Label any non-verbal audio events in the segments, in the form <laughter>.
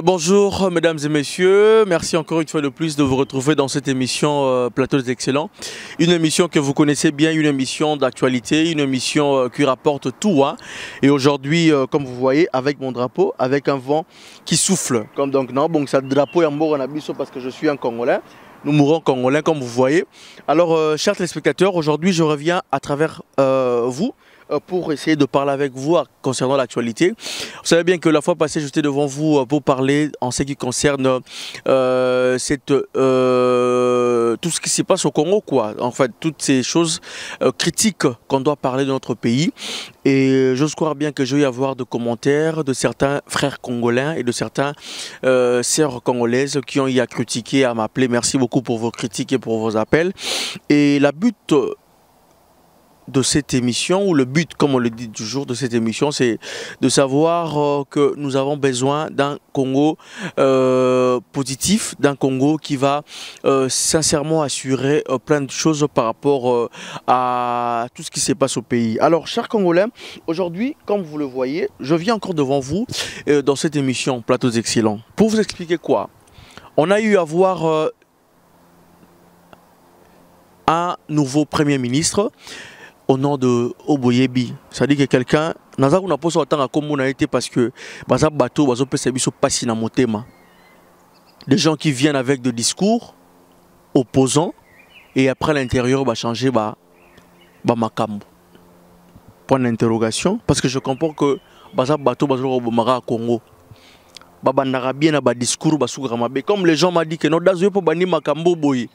Euh, bonjour mesdames et messieurs, merci encore une fois de plus de vous retrouver dans cette émission euh, Plateau des Excellents. Une émission que vous connaissez bien, une émission d'actualité, une émission euh, qui rapporte tout. Hein. Et aujourd'hui, comme vous voyez, avec mon drapeau, avec un vent qui souffle. Comme donc, non, bon, ça drapeau est en mort en parce que je suis un Congolais. Nous mourons Congolais, comme vous voyez. Alors, chers téléspectateurs, aujourd'hui, je reviens à travers vous euh, pour essayer de parler avec vous euh, concernant l'actualité. Vous savez bien que la fois passée, j'étais devant vous euh, pour parler en ce qui concerne cette, tout ce qui se passe au Congo, quoi. En fait, toutes ces choses critiques qu'on doit parler de notre pays. Et j'ose croire bien que je vais y avoir de commentaires de certains frères congolais et de certains sœurs congolaises qui ont y à critiquer, à m'appeler. Merci beaucoup pour vos critiques et pour vos appels. Et la but de cette émission, ou le but, comme on le dit toujours, de cette émission, c'est de savoir euh, que nous avons besoin d'un Congo euh, positif, d'un Congo qui va euh, sincèrement assurer plein de choses par rapport à tout ce qui se passe au pays. Alors, chers Congolais, aujourd'hui, comme vous le voyez, je viens encore devant vous dans cette émission Plateaux Excellents. Pour vous expliquer quoi On a eu à voir un nouveau Premier ministre au nom de Oboyebi. C'est-à-dire que quelqu'un, Je ne sais pas autant comme on a été parce que, les bah, Bateau, bah, dans mon thème. Des gens qui viennent avec des discours opposants et après l'intérieur, va bah, changer, bah, bah, Point d'interrogation. Parce que je comprends que Bazar Bateau, au Congo. bien na discours, Comme les gens m'ont dit que nous que pour Makambo, boy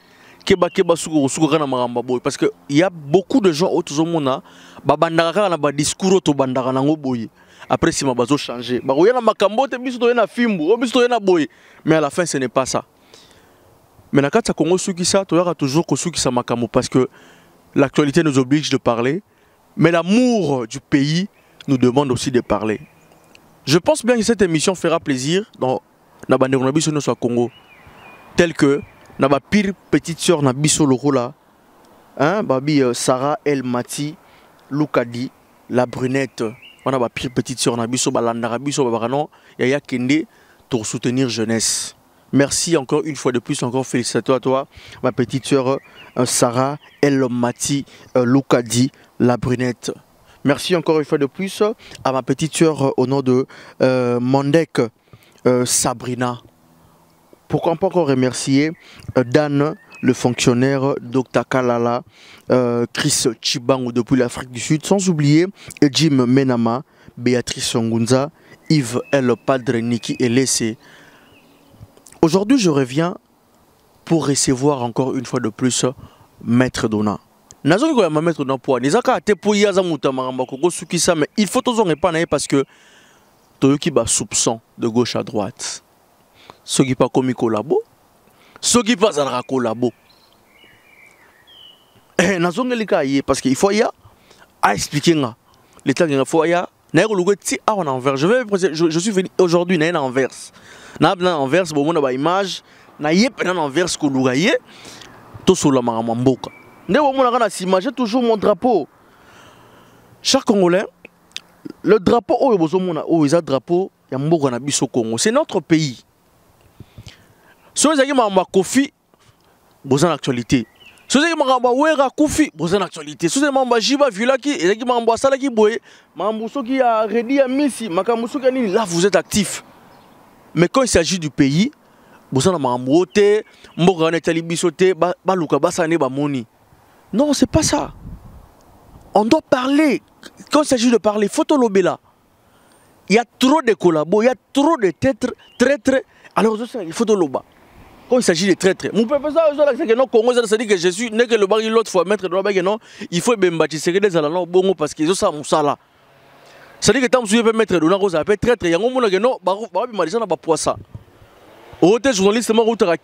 keba keba suko suko kana maramba boy parce que il y a beaucoup de gens autour de mona ba bandaka na ba discours to bandaka nango boy après si mabazo changer ba oyana makambote biso to na fimbu o oh, biso to na boy mais à la fin ce n'est pas ça mais na kata kongo suki ça to yaka toujours ko suki sa makambo parce que l'actualité nous oblige de parler mais l'amour du pays nous demande aussi de parler je pense bien que cette émission fera plaisir dans la bande biso no Congo tel que na ma pire petite sœur na biso lokola hein euh, Sarah El Mati Lukadi la brunette on a ma pire petite sœur na biso biso yaya kende pour soutenir jeunesse Merci encore une fois de plus, encore félicitations à toi, ma petite sœur euh, Sarah El Mati euh, Lukadi, la brunette. Merci encore une fois de plus à ma petite sœur au nom de Mandek Sabrina pourquoi pas encore remercier euh, Dan, le fonctionnaire Dr Kalala, euh, Chris Chibango depuis l'Afrique du Sud, sans oublier Jim Menama, Béatrice Songunza, Yves El Padre Niki Elessé. Aujourd'hui, je reviens pour recevoir encore une fois de plus Maître Dona. nazoki ma maître dona poa, Je mais il faut toujours ne parce que ba soupçon de gauche à droite qui pas pas ce qui pas zara collabo. eh, pas parce que hein. il faut à nga suis venu na envers je, vais, je, je suis venu aujourd'hui na envers, na image naye na Tout sur la mboka mona na toujours mon drapeau Chaque congolais le drapeau oyo oh oyo oh, drapeau ya mboka na biso congo c'est notre pays Soyez ezalaki makambo kofi, boza na actualité soki ezalaki makambo wera kofi, boza jiba actualité soki ezalaki makambo ajiba ma ezalaki makambo asalaki boye makambo soki a redi ya misi makambo soki ya nini là vous êtes actif mais quand il s'agit du pays boza na makambo mouté, te mboka wana etali biso te luka basala non c'est pas ça on doit parler quand il s'agit de parler faut là. il y a trop de collabos il y a trop de traîtres alors il faut toloba quand il s'agit de traîtres, mon peuple, ça, c'est que non, Congo, ça dit que Jésus, n'est que le baril l'autre fois mettre dans le non, il faut bien bâtir des allant bongo parce qu'ils ont ça, mon sala. Ça dit que tant que tu veux mettre dans la appelle traître, il y a un moment que non, barou, barou, il m'a dit ça, n'a pas poisson. ote journaliste moko outaka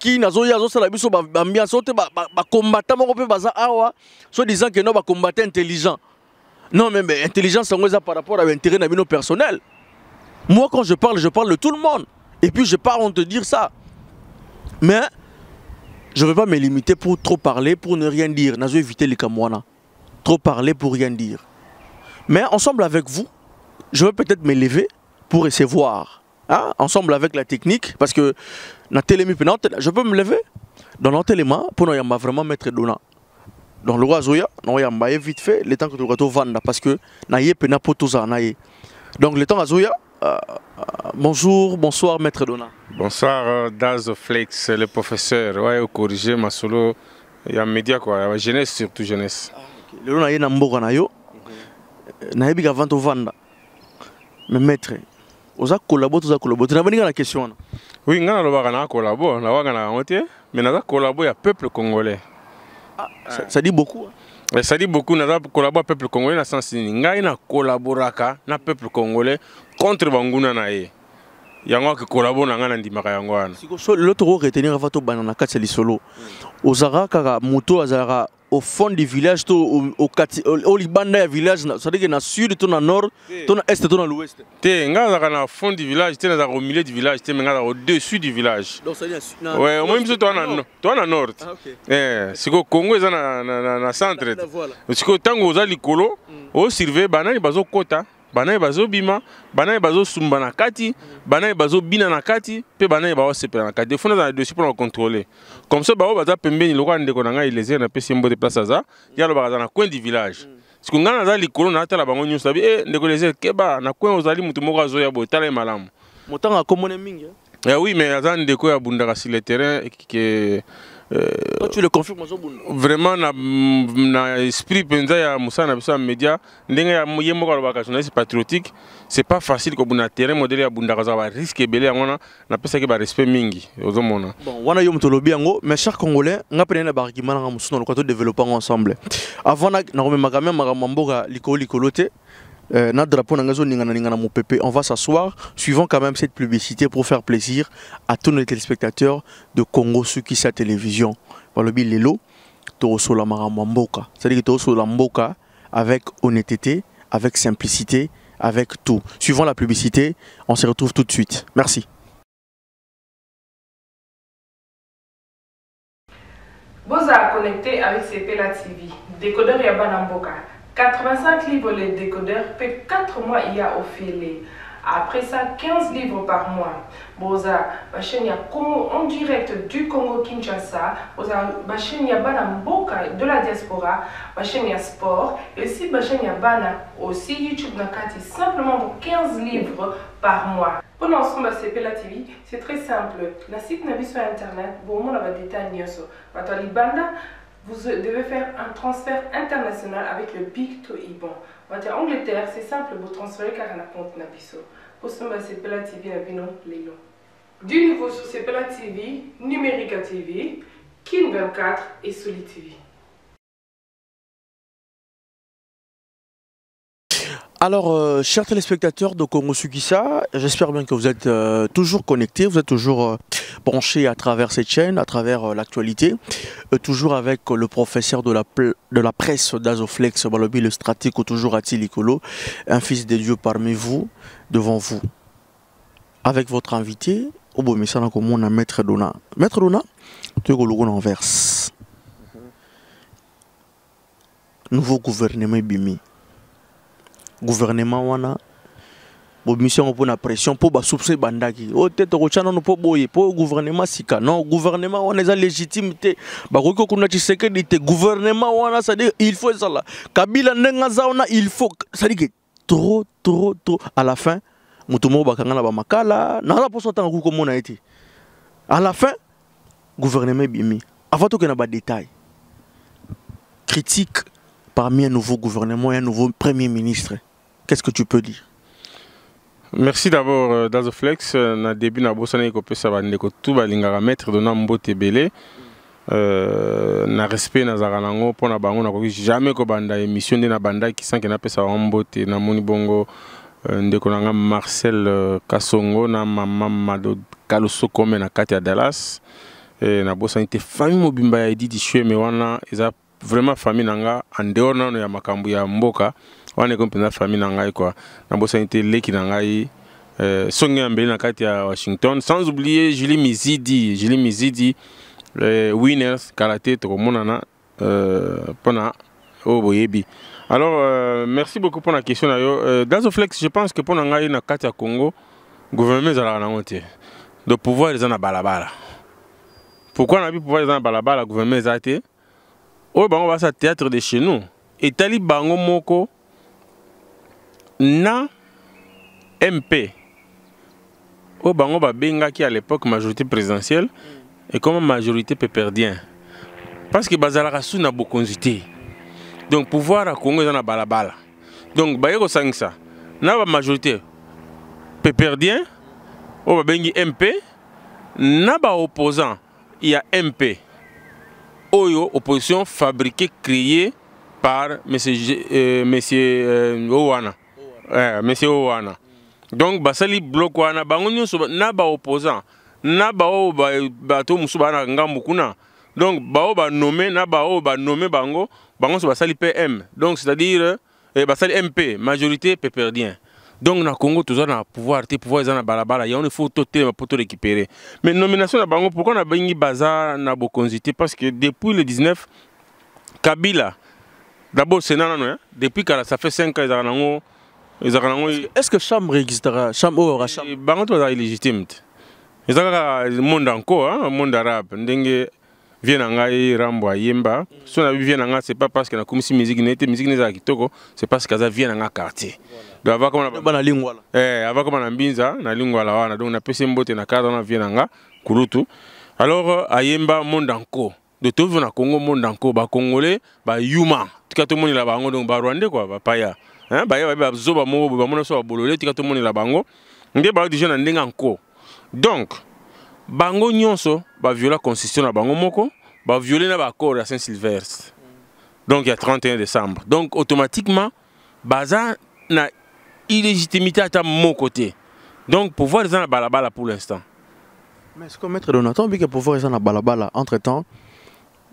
biso ba bambia biso ba ba bah, combattant moko mpe baza awa ah, so disant ke no bacombatant intelligent non mais, mais intelligence yango eza par rapport à intérêt na bino personnel moi quand je parle je parle de tout le monde et puis je parle on de dire ça mais je ne vais pas me limiter pour trop parler, pour ne rien dire. vais éviter les Kamwana. Hein. Trop parler pour rien dire. Mais ensemble avec vous, je vais peut-être me lever pour recevoir. Hein? Ensemble avec la technique, parce que je peux me lever dans l'entélément pour vraiment mettre dona. Dans le Zoya, nous avons vite fait le temps que vas te vendre parce que je tout ça. Donc le temps à euh, euh, bonjour, bonsoir Maître Dona. Bonsoir euh, Dazoflex, le professeur. Ouais, au corrigé, Masolo, il y a média quoi, jeunesse surtout jeunesse. Ah, le Dona est dans y Nayo, mhm. Naïbi avant au Mais Maître, vous kolabo toza kolabo te Vous avez na question oui on a collaboré, kolabo a collaboré, mais on mais collaboré kolabo peuple congolais ah, ça, dit beaucoup hein. esali beaucoup naza kolabora peuple congolais na sens nini ngai nakolaboraka na peuple congolais contre banguna na ye yango akekolabo na ngai nandimaka yango wana lo tokoretenir afa tobanda na kati ya lisolo hmm. ozalaka kaka moto azalaka au fond du village to au, au, au libanda ya village c'est-à-dire que na sud to na nord to na est to na l'ouest te nga azalaka na fond du village te nazalaka au milieu du village te me nga azalaka au dessus du village ouais omoi biso toa na nord ah, eh, sikoyo congo eza na centre sikoyo ntango oza likolo mm. osurveille banani bazokɔta banaye bima banaye sumba na kati banaye y na kati pe banaye baosepela na kati na dossier contrôler comme so baza pembeni na ngai place coin du village siko mm. ngai naza likolo tala bango nyonso abi e eh, ndeko keba na coin ozali mutu moko ya boye tala malamu hein. eh oui mais ya bundaka euh, Toi, tu le confirmes Vraiment, na, na esprit penza ya Moussa na biso media ndenge ya ye moko alobaka journaliste patriotique c'est pas facile kobunda terrain modèle ya bunda kaza ba risque na yango wana napesaki respect mingi ozomona bon wana yo moto olobi yango mais cher congolais nga mpe na barguima nanga mosusu na lokola todéveloppe ensemble avant na me makambo ya mboka likolo likolo te euh, na mon On va s'asseoir, suivant quand même cette publicité pour faire plaisir à tous nos téléspectateurs de Congo Sukisa Télévision. Balobi lelo, toosolo maramamboka. C'est-à-dire que la mboka avec honnêteté, avec simplicité, avec tout. Suivant la publicité, on se retrouve tout de suite. Merci. connecté avec CPLA TV, décodeur Mboka. 85 livres les décodeurs, puis 4 mois il y a au filet. Après ça, 15 livres par mois. Boza, chaîne ya Congo en direct du Congo Kinshasa. ma chaîne a bana de la diaspora. chaîne ya sport. Et ma chaîne a bana aussi YouTube nakati simplement 15 livres par mois. Pour l'ensemble de la TV, c'est très simple. La site n'a sur internet, bon, on a des détails vous devez faire un transfert international avec le Big To IBAN. En Angleterre, c'est simple, vous transférez car un compte na est de la TV na bino Du nouveau sur Sepela TV, Numérica TV, Kin24 et Soli TV. Alors, euh, chers téléspectateurs de Congo Sugisa, j'espère bien que vous êtes euh, toujours connectés, vous êtes toujours euh, branchés à travers cette chaîne, à travers l'actualité, toujours avec le professeur de la, de la presse d'Azoflex, Balobi, le ou toujours Tilicolo, un fils des dieux parmi vous, devant vous, avec votre invité, on Komona, Maître Dona. Maître Dona, tu es en verse. Mhm. Nouveau gouvernement Bimi gouvernement wana pour la pression pour mpo basupse ebandaki oyo oh, te tokotya nano mpo boye Pour gouvernement sika non gouvernement wana eza qu'on a bakoki kokunda que te gouvernement wana dit il faut ça là kabila ndenge on a il faut ça dit que trop trop trop à la fin moto moko bakanga na bamakala naza mposo atanga koki komona ye été. à la fin gouvernement bimi avant tout que na détail critique parmi un nouveau gouvernement et un nouveau premier ministre qu'est-ce que tu peux dire merci d'abord euh, dazoflex euh, na début na bosanaki kopesa bandeko ba balingaka maître dona mbote Euh, na respect nazalaka nango mpo na bango nakoki jamais kobanda émission nde nabandaki sanke napesa bango mbote moni bongo euh, ndeko na nga marcel kasongo na mama mado comme na kati et na nabosani te famille mobimba ya Chue mais wana eza vraiment famille nanga en dehors ya makambu ya mboka wana ekomi mpenza famille na ngai été leki na yi euh, songe na kati ya washington sans oublier julie mizidi julie mizidi le eh, winners karaté te monana mpona eh, euh, oh, boyebi alors euh, merci beaucoup pour la question na yo euh, je pense que pona ngai na kati ya congo gouvernement zala na de pouvoir les en balabala pourquoi pu pouvoir les en balabala gouvernement eza on bango ça théâtre de chez nous etali bango moko na mp oyo bango babengaki à l'époque majorité présidentielle et ekoma majorité peperdien parce que la su na beaucoup te donc pouvoir à congo dans la balabala donc baye ça. na majorité peperdien oyo babengi mp na y a mp oyo opposition fabriquée, créée par M. Euh, monsieur, euh, Owana. Ouais, monsieur Owana. Donc, basali bloque Owana bango na ba opposant na bao ba bato musu ngamukuna. Donc bao ba nommé na bao ba nommé bango bango basali PM. Donc c'est-à-dire euh, basali MP majorité péperdien donc le Congo toza à pouvoir tu pouvoir il y balabala yango ifo pour tout récupérer. mais nomination na bango pourquoi a de bazar na la te parce que depuis le 19 kabila d'abord c'est nana. Hein. depuis que ça fait 5 ans ils ont est-ce que chambre existera chambre ou aura chambre eh, bango est illégitime y ont un monde encore un hein, monde arabe vie na ngai rambo ayemba so nayebi vie na ngai c'est pas parce que la musike musique n'était musique n'est pas kitoko c'est parce que aza vie na ngai quartier donc avant koma na mbinza na lingwala wana donc napesi mbote na cadre wana vie na ngai kulutu alors ayemba monde mondanko de tout tovivre na congo monde mondanko bacongolais bayuma tika tomonela bango donc barwande kua bapaya hein, baya babe bazoba moko boye bamona so babolole tika tomonela bango nde baodige na ndenge anko donc bango nyonso la constitution na bango moko violer na corps à saint sylvestre donc il y a 31 décembre donc automatiquement baza na illégitimité à ta mon côté. donc pouvoir eza na balabala pour l'instant mais ce que maître donatan obiki pouvoir eza na balabala entre temps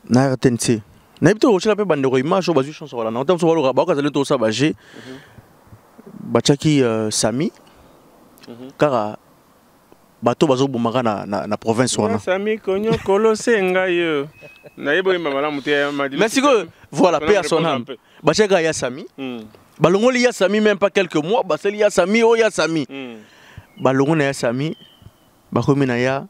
na rtnc nayebi te okotila mpe bandeko image oyo bazwi chance wala na ntango so baloka baoka ezali tout osa bage mhm. batiaki euh, sami car. Mhm bato bazobomaka na, na, na province wana sami konyokolosi ngai yo nayeboyemba malamu te mais sikoyo voilà pe ya son âme batiaka ya sami hmm. balongoli ya sami même pas quelques mois baseli ya sami oyo oh, ya sami hmm. balongo na ya sami bakomi na ya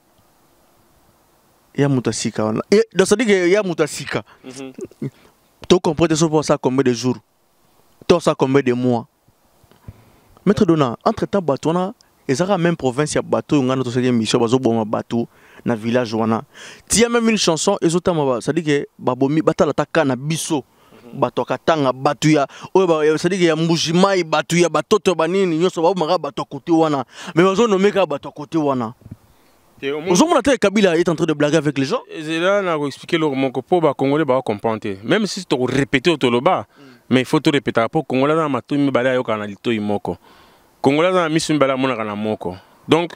ya mutasika asika wana eh, dosadike ya mutasika asika mhm. tocomprend te so mpo asala combien de jour to ça combien de mois maître dona entre temps bato ezalaka même province ya bato oyo ngai na tosali émission bazoboma bateau na village wana a même une chanson ça dit que babomi batala taka na biso bato tanga bato ya dit que ya mbujimai bato ya batoto banini nyonso babomaka bato ya kote wana mais bazonome nomeka bato wana kote wana ozomona te kabila est en train de blaguer avec les gens ezela na le loko moko ba congolais ba comprendre même si répéter au toloba mm. mais il faut répéter mpo congolais na matumi mibale ayokaka kana litoi moko kongola aza na miso mibale amonaka na moko donc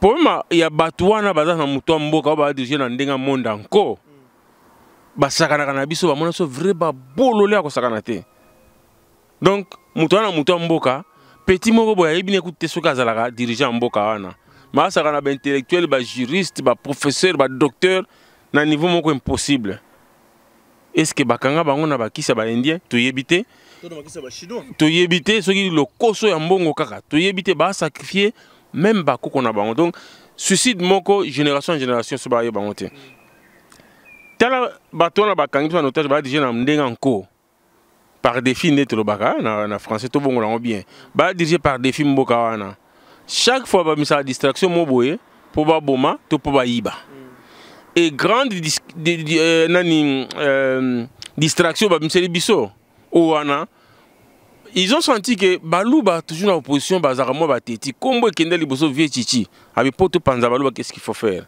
probleme ya bato wana baza na moto ya mboka oyo badirige na ndenge monda nko basakanaka na biso bamona biso vrai babololi ya kosakana te donc moto wana moto ya mboka peti moko boye ayebi nekuti te soki azalaka dirige ya mboka wana ma asaka na baintellectuele bajuriste baprofesseur badocteur na niveau moko impossible estce bakanga bango na bakisa baindien toyebi te qui te soki lokoso ya mbongo kaka yebite ba sacrifier même bakoko na bango donc suicide moko génération en génération so yo bango te tala bato na ba biso na otage badige na en anko par défi le baka na, na français bongo lango bien dirigé par défi mboka wana chaque fois bamisaka distraction mo boye mpo baboma to mpo bayiba et grande dis, di, di, euh, nani euh, distraction bamiseli biso Oana, ils ont senti que Balouba, toujours en opposition, Bazaramo, Bateti, Kombo et Kendel, Bosso, Vieux Chichi, avec Poto Panza Balouba, qu'est-ce qu'il faut faire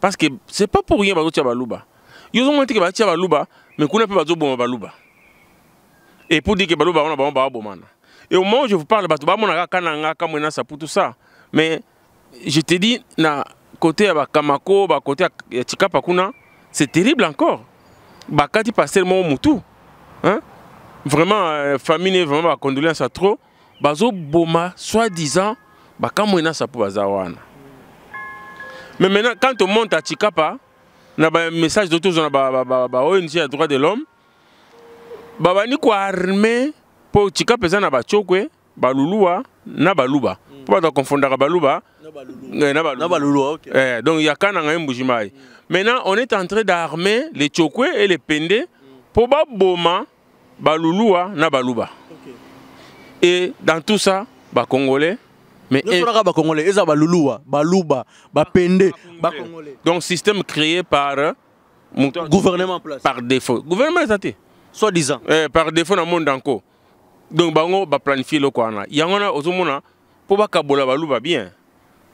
Parce que c'est pas pour rien Bazo Balouba. Ils ont senti que Batia Balouba, mais qu'on peut pas Bazo Boma Balouba. Et pour dire que Balouba, on a Bamba Bomana. Et au moment où je vous parle, Bato Bamona, Kananga, Kamona, ça pour tout ça. Mais je te dis, na côté à Kamako, ba côté à Pakuna, c'est terrible encore. Bakati seulement au Moutou. Hein? vraiment euh, famille vraiment condoléances à trop bazo boma soi-disant bakamwena ça pour bazawana mais maintenant quand on monte à Chikapa na un message d'autres on ba ba ba ONG à droit de l'homme babani a armé pour Chikapa eza na ba luluwa hein, na baluba mm. po confondre ba luba na balulu eh donc il a na ngai mbujimai mm. maintenant on est en train d'armer les chokwe et les pende mm. ba Boma balulua na baluba et dans tout ça congolais, mais congolais, bakongolais eza baluluwa baluba bapende ah, ah, Congolais. donc système créé par euh, gouvernement place par défaut gouvernement eza soit disant eh, par défaut na monde encore donc bango baplanifie eloko wana yango wana pour mpo kabola baluba bien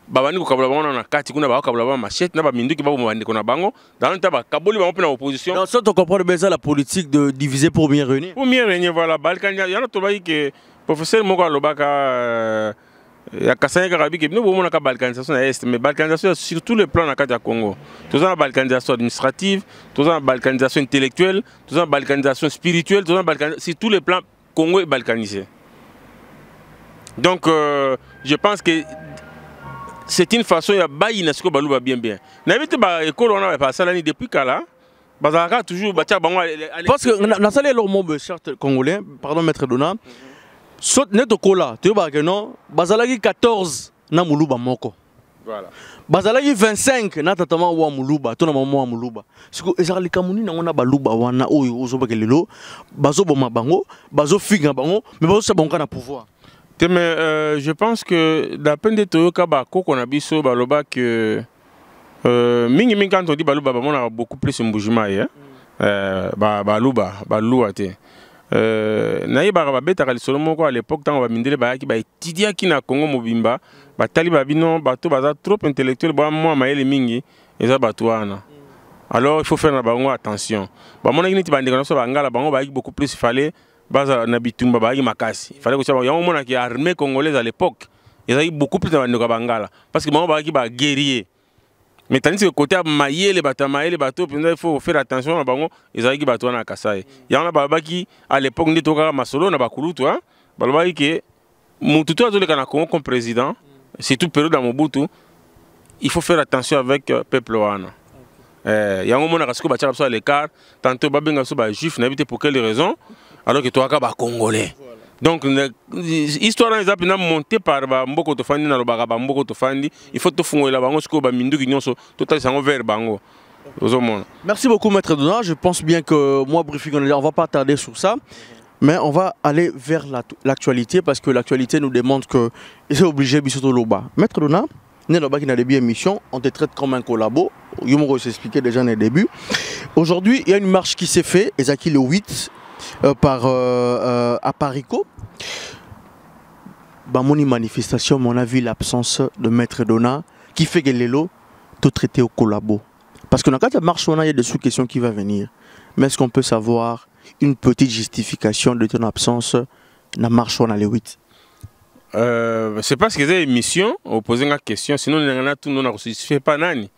babandiki kokabula bango na kati kuna kabula bango machete na baminduki babomabandeko na bango dans ta bakaboli bango mpe na opposition so tocomprendre bien ça la politique de diviser pour bien réunir pour bien réunir voilà balikani yana tobaki ke professeur moko alobaka akasani kaka bike bino ka balkanisation ya est mais balkanisation ya surtout le plan na kati ya congo toza na balkanisation administrative toza na balkanisation intellectuelle toza na balkanisation spirituelle toza na surtout le plan congo balkanisé donc euh, je pense que c'est une façon ya bayi na sikoyo baluba bien bien école on baekolo wana l'année depuis kala bazalaka toujours batia bango parce que nasali eloko moko boye charte congolais pardon maître dona cola ne ba que non bazalaki 14 na muluba moko Voilà. bazalaki 25 na tatama wa muluba to na mama wa moluba siko ezaka likamuni na yango na baluba wana oyo ke lelo bazoboma bango bazofinga bango mais bazosala bango kaka na pouvoir mais euh, je pense que bah, na pende toyoka qu'on a biso baloba que euh, mingimingi quand on dit baluba bah, a beaucoup plus mbujima eh, mm. ye euh, bah, baluba baluwa te euh, nayebaka on lisolo moko a l'époque ntango bamindele bayaki qui na congo mobimba batali babino bato baza trop intellectuel bamwa mayele mingi eza bato wana mm. alors il faut faire na bango attention bamonaki neti bandeko na biso bangala bango bayaki beaucoup plus fallait baza na bitumba bayaki makasi fallait que kotia un omonaki armée congolaise à l'époque avaient beaucoup plus de bandeko bangala parce que qui ba guerrier mais tandis que côté mayele bato ya mayele bato il faut faire attention na bango ezalaki bato wana en a yango na qui à l'époque nde tokaka masolo na bakulutu hein. balobaki ke motu to azoleka kana congo comme président c'est surtout période dans mobutu il faut faire attention avec euh, peuple wana eh, yango omonaka sikoyo batiaka biso à l'écart tantôt babenga a bajuif nayebi te pour quelle raison alors que tu es congolais. donc histoire eza mpena monté par bamboka tofandi na lobaka bamboka tofandi il faut tofungolela bango sikoyo baminduki nyonso totalisa yango vers bango ozomona merci beaucoup maître Donat. je pense bien que moi briefing on va pas tarder sur ça mais on va aller vers l'actualité parce que l'actualité nous demande que c'est obligé bisoto loba maître dona là-bas, qui n'a début émission on te traite comme un collabo vous s'expliquait déjà dans le début. aujourd'hui il y a une marche qui s'est faite Ezaki le 8 euh, par euh, euh, paris bah mon manifestation, on a vu l'absence de Maître Donna qui fait que les lots tout traité au collabo. Parce que dans la marche, on a des sous-questions qui vont venir. Mais est-ce qu'on peut savoir une petite justification de ton absence dans la marche on a les c'est parce que c'est une mission, on posé la question, sinon on a tout, on a pas nani.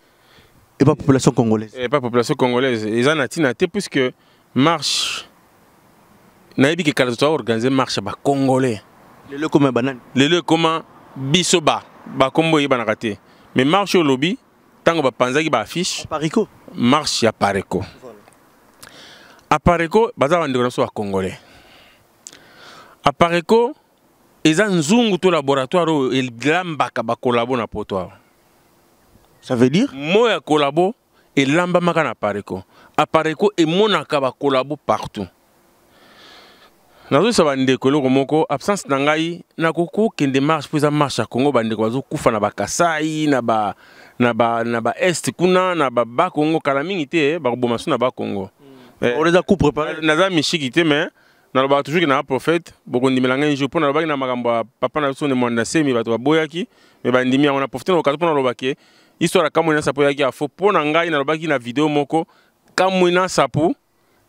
Et pas population congolaise. Et pas population congolaise. Ils en ont puisque marche nayebiki kala to organiser marche kongole lele ekoma banane lelo ekoma bisoba ba bakombo oyebanaka te me marche olobi ntango affiche. baaffiche marche ya pareko apareko baza bandeko na biso bacongolais apareko eza nzungu to laboratoire ka ba bakolabo na poto ça veut dire moyi ya lamba maka na apareko monaka ba bakolabo partout nazosaba ndeko eloko moko absence na ngai nakokokende marche mpo eza marche ya congo bandeko bazokufa na bakasai na baest na ba, na ba kuna na babakongo kala mingi te eh, bakoboma so na bakongo eh, eh, naza mishiki te mais nalobaka toujours ke na baprophète bokondimela ngai jour mpo nalobaki na makambo ya papa na biso nde mwanda semi bato baboyaki me bandimi yango na profite na okaza mpo nalobake histoire kamwena sapo eyaki afo mpo na ngai nalobaki na video moko kamwena sapo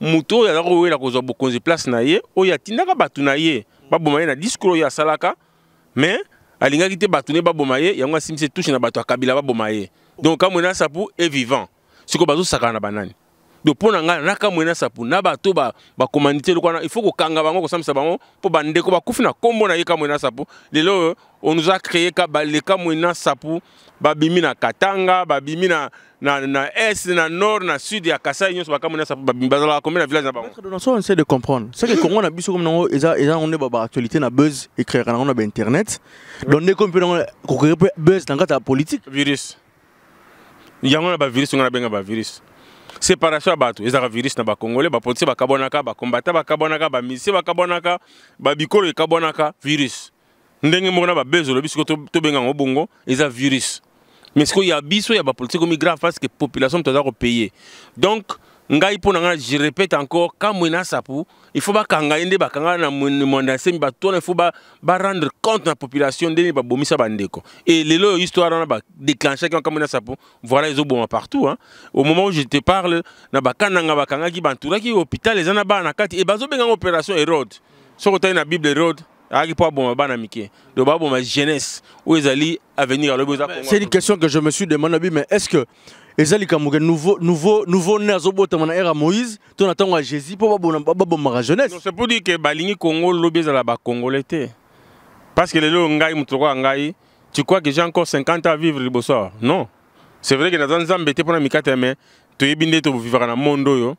moto ya a la kozwa a place na ye oyo atindaka y'a ye baboma na oyo asalaka mais alinga te bato ne ye yango simse touche na bato akabila donc sapu e vivant sikoyo na banani do mpo na ngai sapu na sapu na bato commandité il faut ifaut kokanga bango samisa bango bande bandeko ba kufina nkombo na ye kamwe sapu lelo on nous a créé le kamwe mwena sapu babimi na katanga babimi na, na, na est na nord na sud ya kasai yonso ba kamwena sapu babimi la combien na village na bangoso on essaie de comprendre ce que <laughs> congo na biso comme nango eza eza nango ba actualité na buzz écrire nango na internet donc ndeko mpe nango kokere buzz na kati politique virus virus na bavirus ngo nabenga virus séparation ya bato ezalaka virus na bakongole bapolisi bakabwanaka bakombata bakabwanaka bamisie bakabwanaka babikolo ekabwanaka virus ndenge moko na babezi olobi siko tobenga yango bongo eza virus mais sikoyo ya biso ya bapolisi ekomi grave parce que population moto aza kopaye donc ngai mpo na je répète encore Quand mwini asapu il faut bakanga ye nde bakanga na monde ya nsembi bato wana il faut rendre compte à la population ndenge babomisa bandeko e lelo oyo histoire quand badéclenchaki ka Voilà ils voilà ezoboma partout hein. au moment où je te parle na bakananga bakangaki banturaki hôpital eza na bana na kati e bazobenganga opération hérode soki otali na bible hérode C'est une question que je me suis demandé, mais est-ce que eza likambo nouveau nouveau nouveau azobotama na ere ya moïse to na ntango ya jésus mpo babomaka jeunesse c'est pour dire que balingi congo lobi la ba congolété parce que lo ngai moto ngai tu crois que j'ai encore 50 ans à vivre liboso non c'est vrai que naza nzambe te mpona mikate to toyebi to tovivaka na mondo yo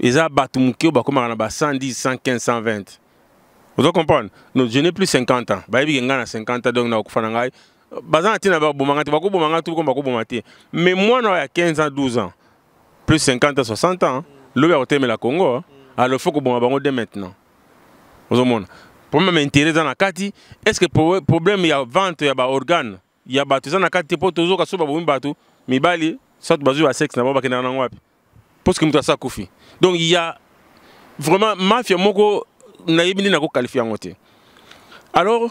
eza bato ba koma na ba 110 115 120 vous comprendre nous je n'ai plus 50 ans bayebi ke na 50 ans donc nakokufa na ngai baza na ntina babomanga tu mais moi, oyo 15 ans 12 ans plus 50 ans 60 ans lobi la congo alo fo koboma bango de maintenant Le problème est eza la kati est ce que problème la vente y a des bato eza na kati te mpo tozoka so babomi bato mibali soit bazwi basexe na bango bakendaka nango wapi train de se faire. donc il y a vraiment mafia qui a été qualifiée. alors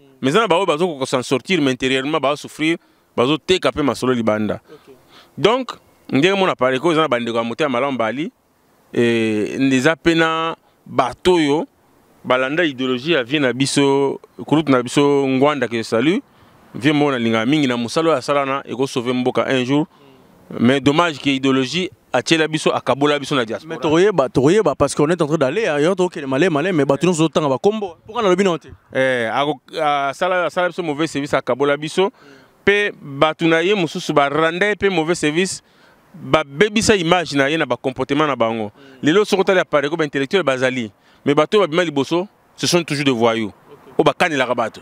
mais eza na baoyo bazokoka s'en sortir materiellement bazosouffrir bazoteka mpe masolo libanda donc ndenge mona pareko eza na bandeko ya motema malamu bali eza mpe na bato oyo balanda idéologie ya vie na biso kurutu na biso ngwanda ke salut vie moko nalingaka mingi na mosala oyo asala na ekosauve mboka un jour mm. mais dommage ke idéologie atiela biso akabola biso na diaspora mais toyeba ba bah, parce qu'on est en train d'aller ailleurs donc les malais malais mais bato nyonso totanga bakombo mpoka nalobi na eh, ah, sala sala biso mauvais service akabola biso pe bato na mususu ba baranda pe mauvais service babebisa image na ye na comportement na bango sont hmm. soko à Paris comme intellectuel bazali mais bato oyo babima liboso ce sont toujours des voyous. voyou oyo bakanelaka rabato.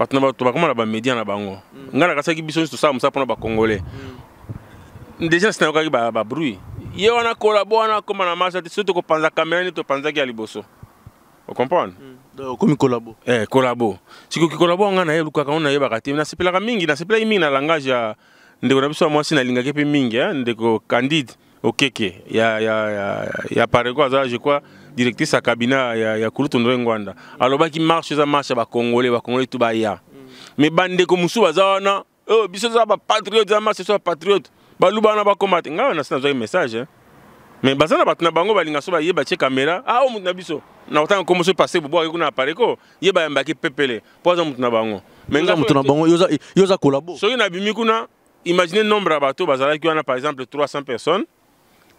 bato na bango mm. ngai nakasalaki biso nyonso tosala mosala mpona bakongole mm. déjà nasi nayokaki babruit ye wana kolabo wana akóma na marche te soki tokopanza caméra nde topanzaki ya liboso ocomprendre mm. kolabo eh, kolabo sikoki kolabo wanga nayelukaka ngo te nasepelaka mingi nasepelaki mingi na langage ya ndeko na biso ya mwasi nalingaki mpe mingi ndeko candide okeke ya, ya, ya, pareko aza je crois directrice ya cabinet ya, ya kulutu ndore Alors, qui marche ça marche ba congolais bakongole tu baya me bande mosusu baza wana oyo oh, biso ba patriote, ça marche so bapatriote baluba wana ba combat nga wana si nazwaki message eh? Hein. me baza na bato na bango balinga so ba che kamera ah oh, motu na biso na kotanga nkombo so passer bobwakaki kuna na pareko ye mbaki pepele mpo aza motu na bango motu na bango yo collabo. kolabo soki nabimi kuna imagine nombre ya bato bazalaki wana par exemple 300 personnes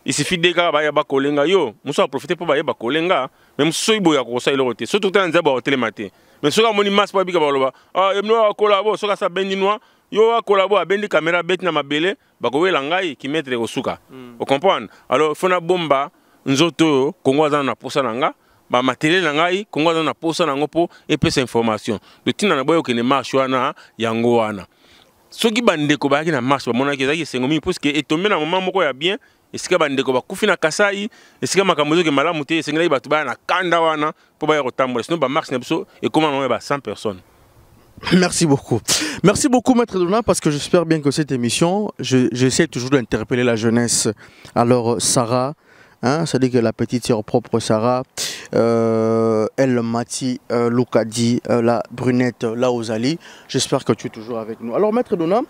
il suffit de kaka bayeba kolenga yo mosusu aprofite mpo bayeba kolenga me mosusu soki boyaka kosala eloko te soki tokutana nzambe bakotelema te me soki amoni masi mpo abika baloba ah, emino akola bo soki asa abendi noir yo akola bo abendi kamera abeti na mabele bakowela ngai kimetre kosuka mm. ocomprendre alors fo nabomba nzoto oyo kongo aza na posa na nga bamateriele na ngai kongo aza na posa na yango mpo epesa information to ntina na boyokende marshe wana yango wana soki bandeko bayaki na marshe bamonaki ezalaki esengo mingi puiske etombe na moma moko ya bien esika bandeko bakufina kasai esika makambo ezoke malamu te esengelaki bato baya na kanda wana mpo baya kotambola sino bamarshe na biso ekoma mama ya ba 100 personnes Merci beaucoup. Merci beaucoup, Maître Dona, parce que j'espère bien que cette émission, j'essaie je, toujours d'interpeller la jeunesse. Alors, Sarah, Hein, c'est-à-dire que la petite sœur propre Sarah, euh, elle m'a Mati, euh, Loukadi, euh, la brunette, la Ozali, j'espère que tu es toujours avec nous. Alors, maître Dona,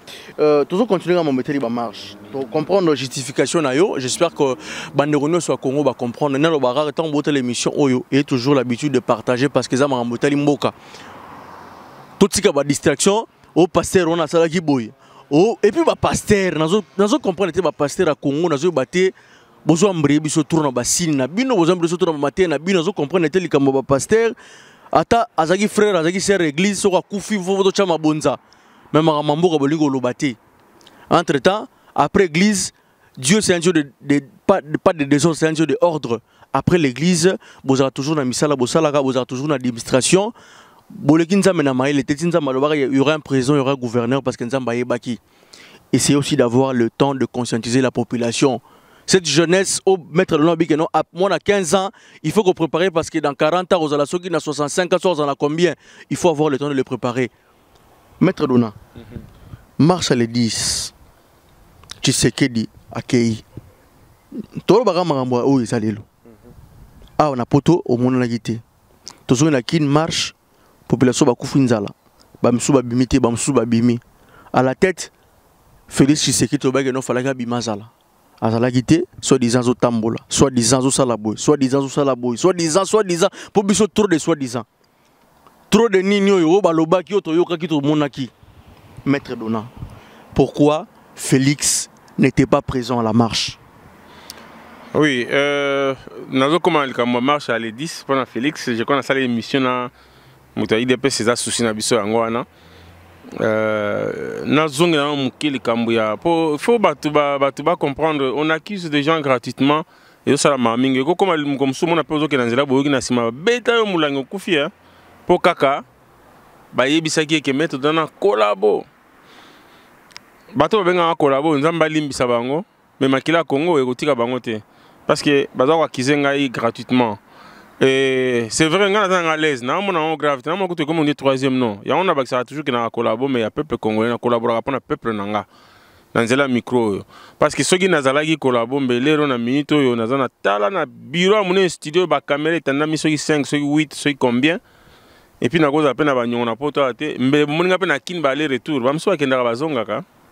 toujours continuer à me mettre ma marche. Pour comprendre la justification, j'espère que Banderono soit Congo va bah, comprendre. Nous de l'émission Oyo a toujours l'habitude de partager parce que ça m'a à Mboka. Tout ce qui est bah, distraction, au pasteur, on a ça qui bouille. Et puis, le bah, pasteur, je comprends compris que le pasteur à Congo, nous bozwa mbrie biso tour na basini na bino bozwa mbrie biso tour na bamatere na bino azokomprendre ete likambo ya pasteur. ata azalaki frère azalaki sere église soko akufi mpo totya mabonza me makambo mboka bolingi koloba te entre temps après église dieu c'est un dieu de, de, de, pas, de pas de désordre c'est un dieu de ordre après l'église bozala toujours na misala bosalaka bozala toujours na démonstration. boleki nzambe na mayele te ti nzambe alobaka il y aura un président y aura un gouverneur parce que nzambe ayebaki essayez aussi d'avoir le temps de conscientiser la population cette jeunesse au maître de Nobi à moins de 15 ans, il faut qu'on prépare parce que dans 40 ans, aux ala 65 ans, on a combien Il faut avoir le temps de le préparer. Maître Dona, mm -hmm. marche à les 10. Tu sais qu'il dit accueilli. Tolo baga magambo o ezalelo. Mhm. Ah on a poto au monde na gité. y na kin marche population ba kufu nzala. Ba msu ba tu ba msu ba bimi. À la tête Félix Tshisekedi y non falaka bimazala azalaki te soi-disant azotambola soi-disant azosala boye soi-disant soit boye soi-disant soi-disant Pour biso trop de soi-disant trop de nini oyo oyo balobaki ki toyokaki monaki. maître dona pourquoi félix n'était pas présent à la marche oui euh, nazokoma likambo marche à le 10 pendant félix je kona asala émission na moto aidi mpe seza susi na biso à wana euh, hein, kambuya il faut comprendre, on accuse des gens gratuitement. Et ça, ma mingue, comme comme souvent, on a posé que dans la bourgine, sima beta bête à kufia po pour ba Bah, il meto dana qui mettent dans un Bato benga kolabo nzamba limbisa bango sabango, mais makila Congo ekotika bango bangote parce que bazawa kizenga gratuitement. Eh, c'est vrai nga na za nga lese na amona yango grave te namona kutu ekomi ndi troisième nom yango na ça toujours ke na kolabo y a peuple congolais na kolaboraka mpo na peuple na nga na nzela ya micro oyo euh. parceke soki nazalaki kolabo mbelero na minute nazana tala na tala na biro ya monene studio bakamera etandami soki 5 soki 8 qui combien epuis nakozala à na baniongo na po toala te mbele bomoninga mpe na kini aller retour bamiso bakendaka bazongaka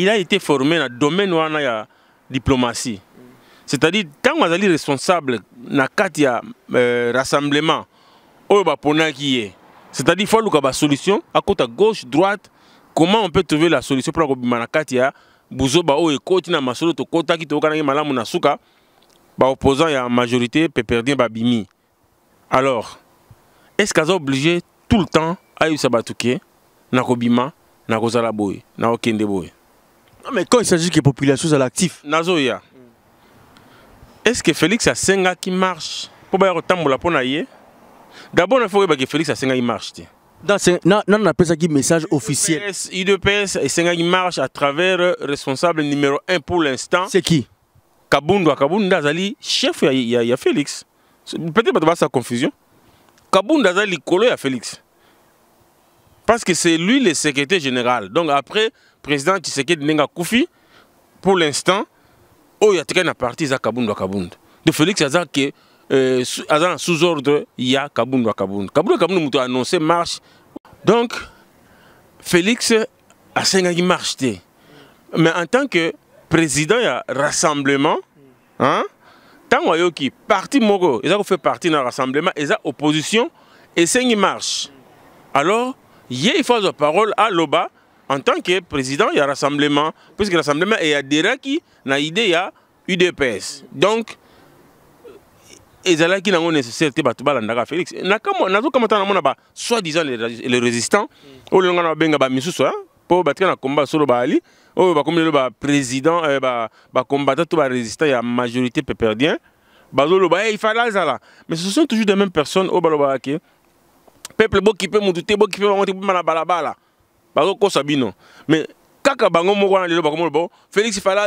il a été formé dans le domaine où on a la diplomatie. C'est-à-dire, quand on est responsable dans le euh, rassemblement, on a C'est-à-dire, il faut une solution, à côté gauche, droite, comment on peut trouver la solution pour la ba Bouzoba et côté na masolo to toyokanaki malamu na suka opposant ya majorité la babimi alors est ce sont obligé tout le temps a bato ke nakobima nakozala boye naokende boye non, mais quand il s'agit que la population, sont l'actif. Nazoya, mm. est-ce que Félix a Asenga qui marche Pour que la Ponaye D'abord, il faut que Félix Asenga qui marche. Non, non, on appelle ça qui message officiel. IDPS et Senga qui marche à travers le responsable numéro 1 pour l'instant. C'est qui Kabundwa. Kabunda Zali, chef, il y, a Félix. Peut-être que tu sa confusion. Kabunda Zali, il y Félix. Parce que c'est lui le secrétaire général. Donc après, président Tshisekedi Nenga Koufi, pour l'instant, oh, il y a na parti za Kabundu Kabundu. De Félix Azan que azan euh, sous ordre il y a Kabundu Kabundu. nous nous annoncé marche. Donc Félix a sengaki marche Mais en tant que président ya rassemblement hein tant le parti moko ezako fait partie na rassemblement eza opposition et une marche. Alors hier il faut la parole à Loba en tant que président il y a rassemblement puisque rassemblement et il y a des qui na idée il y a UDPS donc qui nango nécessaire te la balandaka félix nazokamata na soit disant le résistant les gens qui le to résistant ya majorité péperdien il fallait ça. mais ce sont toujours les mêmes personnes bazokosa sabino. Mais kaka bango moko wana lelo bakomona bon félix fala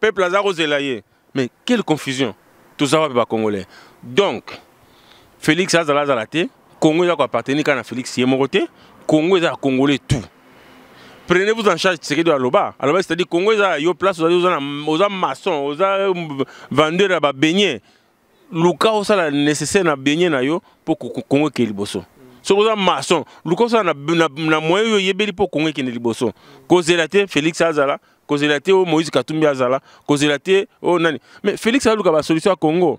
peuple Lazaro Zelaye mais quelle confusion toza wapi congolais donc félix azala azala congo eza ko appartenir kana félix ye congo ya congolais tout prenez vous en charge tshisekedi bas alors c'est-à-dire congo eza yo place oza maçon oza euh, vendeur ba babeigne luka osala nécessaire na beigne na yo pour congo ekeye liboso soki oza maçon lukosa na, na, na moyen oyo oyebeli mpo kongo liboso kozela te Felix azala kozela te moïse katumbi azala kozela te oyo nani mais félix aluka a solution congo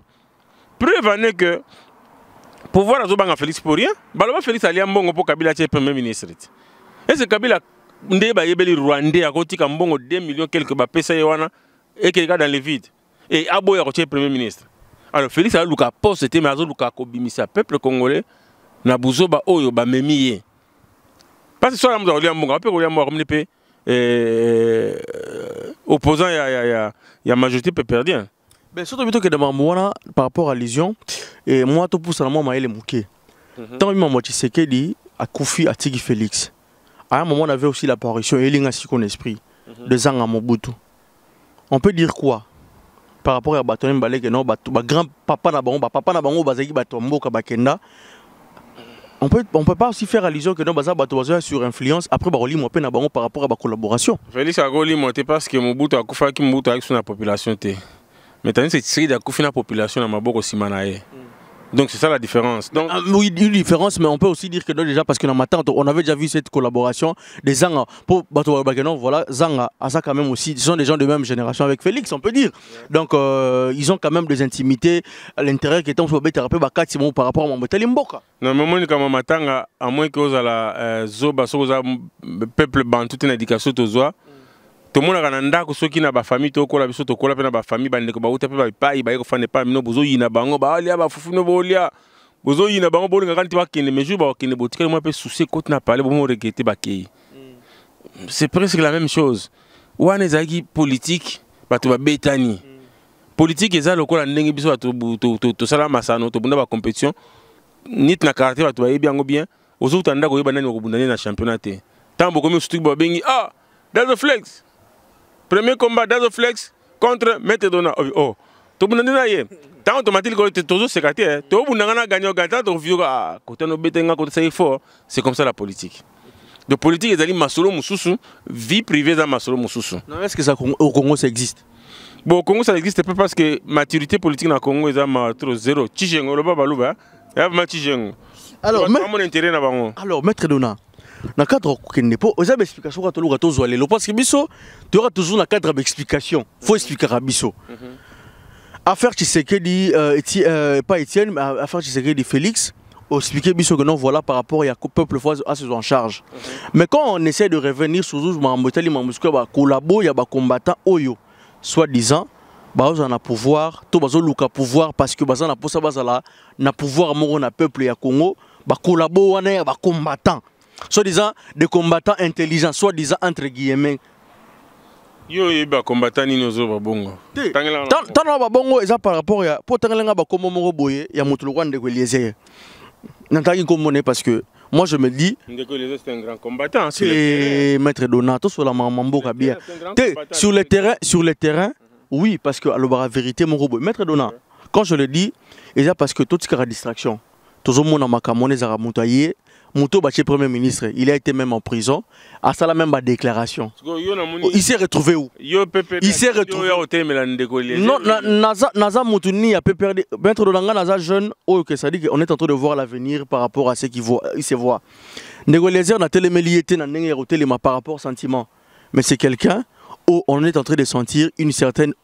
preuve ane ke pouvoir azobanga félix pour rien baloba félix alia mbongo pour kabila premier ministre ti ese kabila nde bayebeli rwandais akotika mbongo 2 million quelque bapesa et qui est dans le vide e aboya kotie premier ministre alors félix aluka poste était mais azoluka kobimisa peuple congolais na ba oyo bamemi ye parce soki moto akolia mbongo ape kolia mbongo akomini mpe euh, opposant ya, ya, ya, ya majorité perdien peperdien surtout tobi que de wana par rapport à lision e, mhm. tant topusana moi moi moke ntango bimambo dit Akoufi akufi Felix félix un moment on avait aussi l'apparition elinga sikon esprit mhm. de zanga mobutu on peut dire quoi par rapport à bato balé que non ba grand papa na bango papa na bango bazalaki bato ya bakenda on peut on peut pas aussi faire allusion que non baza bato baza sur influence après baroli mo pena bango par rapport à ba collaboration Félix agoli mo parce que Mobutu akufa ki Mobutu la population t mais tani c'est tiré d'akufa la population na maboko sima na ye mm. Donc c'est ça la différence. Donc... Ah, oui, une différence, mais on peut aussi dire que nous, déjà, parce que dans ma tante, on avait déjà vu cette collaboration des Zanga. Pour Bato voilà, Zanga, ça quand même aussi, ce sont des gens de même génération avec Félix, on peut dire. Donc euh, ils ont quand même des intimités, l'intérêt qui est sur soit thérapeute, Bakati, par rapport à mon Non, mais moi, quand ma tanga, à moins que vous la euh, Zoba, peuple bantou, une éducation tu tomona kana ndako soki na ba bafamille tokola biso tokola pe na ba bafamille bandeko bauta mpe bapai baye fane pa mino yina bango ba baolia bafufu mino bolia yina bango bolingaka nti bakende ba kende botikali mwa pe susi ekoti na pale bomo regrete bakei c'est presque la même chose wana to ba betani babetani politike eza lokola ndenge biso ba to to to sala masano to bunda ba compétition nit na quartier ba bato bayebi yango bien ozokuta ndako oyeba nani ko bunda na championnat te ntango bokomi ba bengi ah dans le flex premier combat Dazoflex contre Metedona. Oh, tout le monde dit là, tant automatique que tu toujours secrétaire, hein. tu as gagné gagné ton vieux à ah, côté nos bêtes à côté c'est fort, c'est comme ça la politique. De politique ils allaient masolo mususu, vie privée dans masolo mususu. Non, est-ce que ça au Congo ça existe? Bon, au Congo ça existe pas parce que maturité politique dans le Congo est à trop zéro. Tchengo le baba luba, il y a Alors, maître, alors maître Dona, na cadre ya kokende mpo eza baexplikation kaka toluka tozwa lelo que biso toyoka toujours na cadre ya faut expliquer explikaka biso mhm. affaire tshisekedi euh, euh, pas étienne affaire dit félix expliquer biso que non voilà par rapport a peuple fois à ses en charge mhm. mais quand on essaie de revenir sur tout mambo tali ba collabo ya ba combattant oyo soit disant bah, on a pouvoir to bazo luka pouvoir parce que bazana posa bazala na pouvoir mouron na peuple ya Congo ba collabo wana ya ba combattant soi-disant des combattants intelligents, soi-disant entre guillemets. Yo yeba combattant ni nozo babongo. Tant tant babongo ça par rapport pour po tangelenga ba komo moko boye ya mutu lokwande ko liézer. un komone parce que moi je me dis c'est un grand combattant c'est maître Donato sur la maman bien. sur le terrain sur le terrain oui parce que à la bah, vérité mon robot maître Donato quand je le dis déjà parce que tout ce qui est distraction tout le monde a makamone za mutaye Mouto Baché, Premier ministre, il a été même en prison. À ça, la même déclaration. Il s'est retrouvé où Il s'est retrouvé. Non, Naza, Naza Moutouni a peu perdu. Maître Dolanga, Naza jeune, oh, que ça dit qu'on est en train de voir l'avenir par rapport à ce qu'il voit, il se voit. on n'a tellement liété, par rapport sentiment. Mais c'est quelqu'un où on est en train de sentir une certaine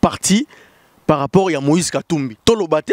partie par rapport à Moïse Katumbi. Tolobate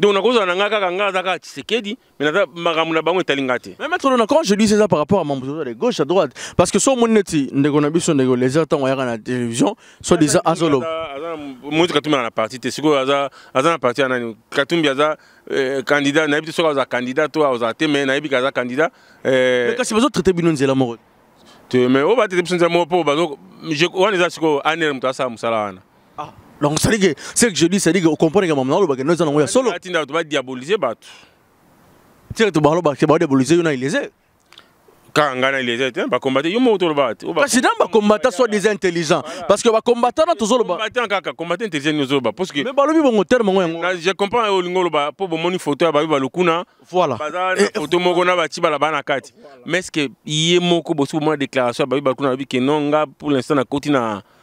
Donc on a nanga kanga zaka Tshisekedi mais na magambo na bango etalinga Mais maître quand je dis ça par rapport à mon membres de gauche à droite parce que soit mon neti, ndeko na biso ndeko les temps yaka la télévision soit des azolo. Moto katumba na partie, te siko aza aza na parti anani katumbi aza euh, candidat na biso soko aza candidat to aza te mais na biso aza candidat euh Mais kasi bazo traiter bino nzela moko. Te mais o ba traiter biso nzela moko po bazo je wana za siko aner mutasa musala wana donc c'est que ce que je dis c'est que comprendre que maman loba que nous allons ya solo atinda to ba diaboliser batu tire tu balo ba ke ba diaboliser yona ilese quand on a les aides, va hein, combattre, yo moto lobat. Parce que dans combattre, soit des intelligents parce que va combattre na tozolo ba. Combattant kaka, combattre intelligent nous ba parce que Mais balobi bon terme ngo. Je comprends eh, o lingo Pour po bon moni photo ya ba balukuna. Voilà. Photo moko va ba tibala bana kati. Mais est-ce que yé moko bosu mo déclaration ba balukuna bi que non pour l'instant na koti na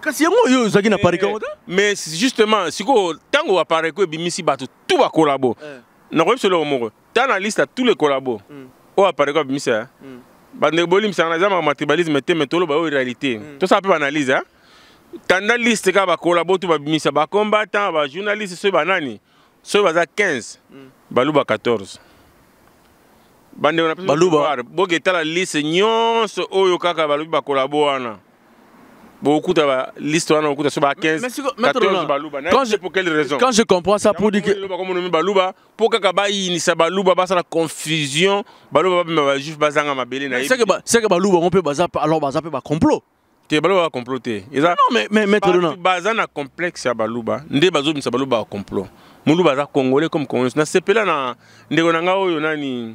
kasi yango si ozalaki na parikao eh, eh. hmm. eh? hmm. te mais justement à que bapareko ebimisi liste tous les collaborateurs. On bapareko abimisi ya boli na mais bas réalité hmm. peu tanda liste kaka Bimisa. tu combattant, journaliste, ce banani 15 baluba 14 Baluba. na tala liste nyonso oyo kaka baluba wana L'histoire eh ben, liste wana 15. 15 eh, baluba quand je pour quelle raison quand je comprends ça pour dire que bah, baluba pour ni bah, ça baluba la confusion baluba va bah, juste bazanga mabele na c'est que c'est que baluba on peut baza alors baza peut complot es baluba ba complot non mais mais maître Ronan pas complexe ya baluba ni bazobimisa baluba complot muluba congolais comme congolais na sepela na ndé na nga oyo nani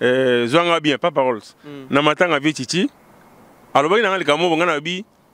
euh zwanga bien pas paroles mm. na matanga vie alors na nga bonga na bi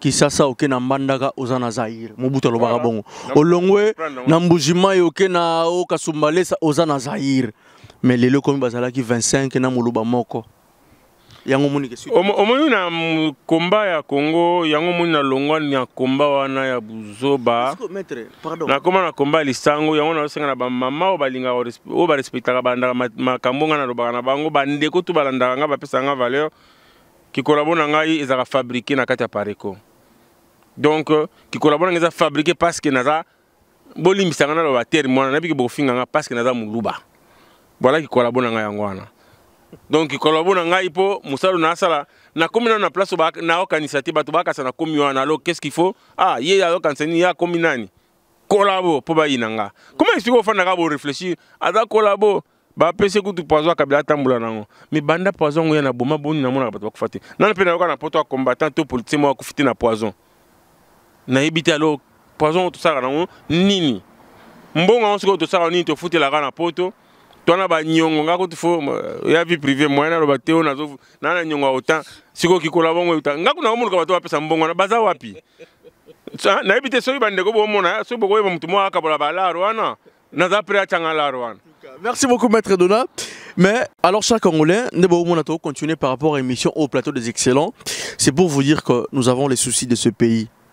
kisasa oke na mbandaka oza na zaire mobutu alobaka bongo olongwe na mbujima ye oke na okasumbalesa oza na zaire me lelo okomi bazalaki 25 na moluba moko yango omoni omoni na komba ya kongo yango omoni na longwani ya komba wana ya buzoba nakoma na komba ya lisango yango nazosenga na bamama oyo balingaka oyo barespectaka balandaka makambo ngai nalobaka na bango bandeko to balandaka ngai bapesaka ngai valeur kikola mpo na ngai ezalaka fabrike na kati ya pareko donc euh, qui bona ngeza fabriquer parce que naza bolim na lo terre mwana nabiki bokofinga nga parce que naza muluba voilà qui bona nga yangwana wana donc kikola bona ngai musalo na sala na nano na place okanisati ba bato bakasa nakomi wana hein, lo qu'est ce qu'il faut ah ye azokanisa nini ya akomi nani kolabo mpo bayina nga koma réfléchir ofandaka collabo, ba kolabo que kutu poison kabila atambola nango mi banda poison ngoya na boma boni mona ba tu kufati nani mpe nayoka na poto ya combattant to politicien moko akufi te na poison nayebi te alo poison oyo tosalaka nango nini mbongo yango sikoyo tosalaka nini futela na poto twana banyongo ngako tifo ya vie privé moyen naloba te oyo naa na nyongo ya otan sikoyo kikola bongo yuta ngako nango moluka bato bapesa mbongo na baza wapi nayebi te soki bandeko bomona so bokoyeba motu moko akabola balaro wana za pre atyanga wana Merci beaucoup, Maître Dona. Mais alors, chers Congolais, nous devons continuer par rapport à l'émission au plateau des excellents. C'est pour vous dire que nous avons les soucis de ce pays.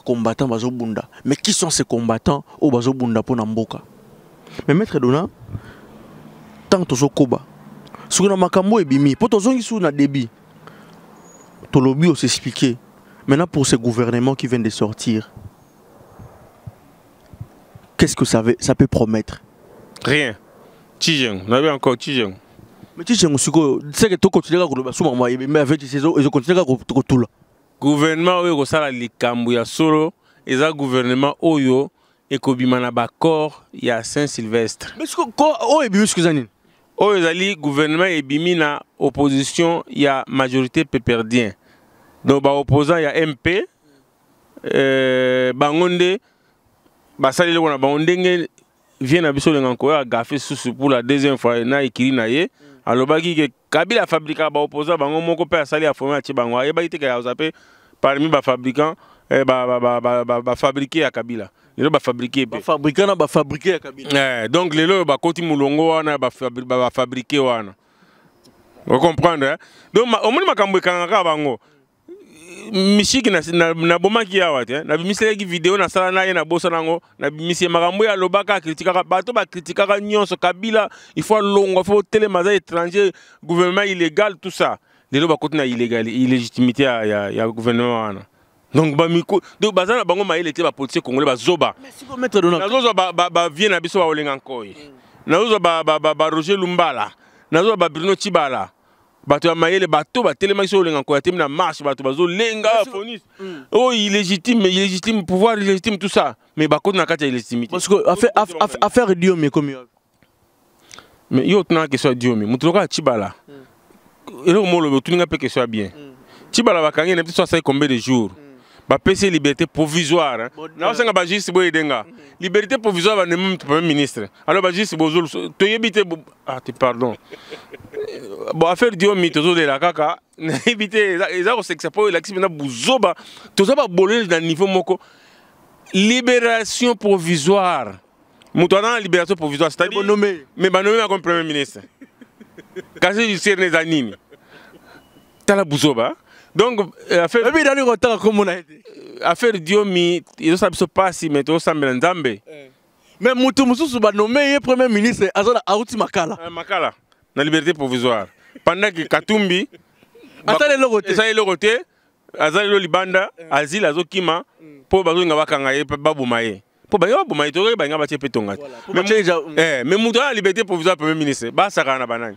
combattants bazobunda mais qui sont ces combattants au bazobunda pour namboka mais maître dona tant tozokoba soki na makambo ebimi pour tozongi sur na débit tolobi osexplike maintenant pour ce gouvernement qui vient de sortir qu'est-ce que ça, veut, ça peut promettre rien tijeng avait encore tijeng mais tijeng que tu tokontinue oh, à le so moi mais avec ezokontinue le kotula gouvernement oyo ekosala likambo ya solo eza gouvernement oyo ya saint sylvestre oyo ko que eza oyo ezali gouvernement ebimi opposition ya majorité peperdien donc opposant ya mp euh, bango basali qui bango na biso pour la deuxième fois na ekiri alobaki kabila ba baopposa bango moko pe asali afome atie bango ayebaki te ba aza ba, parmi ba eh, fabriquer a kabila lelo Ba Fabricant, ba fabriquer a kabila eh, donc les lelo ba koti mulongo wana bafabrike wana hein? donc omoni makambo kanaka bango mishiki na, na, nabomaki awa te nabimisaki video nasala naye nabosana yango nabimisi makambo oyo alobaka akritikaka bato bakritikaka nyonso kabila ifo alongwa ifo otelema aza étranger gouvernement illégal tout ça lelo bakoti na illégitimité ya, ya, ya gouvernement wana donc baza na bango mayele te bapolitier congolais bazoba nazozwa bavie na biso baolenga nkoye nazozwa baroger lumbala nazozwa babruno cibala ba, ba, ba, bato ya mayele bato batelemaki so olenga koya te na marche bato bazolenga fonis mm. oh illégitime illégitime pouvoir illégitime tout ça mais bakoti na kati ya illégitimité affaire diome ekomi mais yo otunaka question ya diome moto lokola le eloko molobi otuninga mpe question ya bien cibala mm. bakangi petit biso ça combien de jours bapesi liberté provisoire naosanga hein. juste boyede nga mhm. liberté provisoire bandemi mutu premier ministre alors bajiste bozolusu toyebi ah tu pardon euh, bon affaire de la kaka nayebi <laughs> te eza kosekisa mpo elakisi mpena buzoba toza baboleli dans niveau moko libération provisoire c'est à na libération provisoire cetadire me banomema comme premier ministre kasi les eza nini la buzoba donc euh, affaire ebi dani ko taka komona ete euh, affaire diomi ezosala biso pasi me tozosambela nzambe me eh. moto mosusu banome ye premier ministre aza na auti makala eh, makala na liberté provisoire pendant ke katumbi asala eloko te esala eloko te aza lelo libanda eh. asile azokima hmm. mpo bazolinga bakanga ye baboma ye mpo baye baboma ye tokoki balinga batie mpe tonga te me moto aza na liberté provisoire premier ministre basakana na banani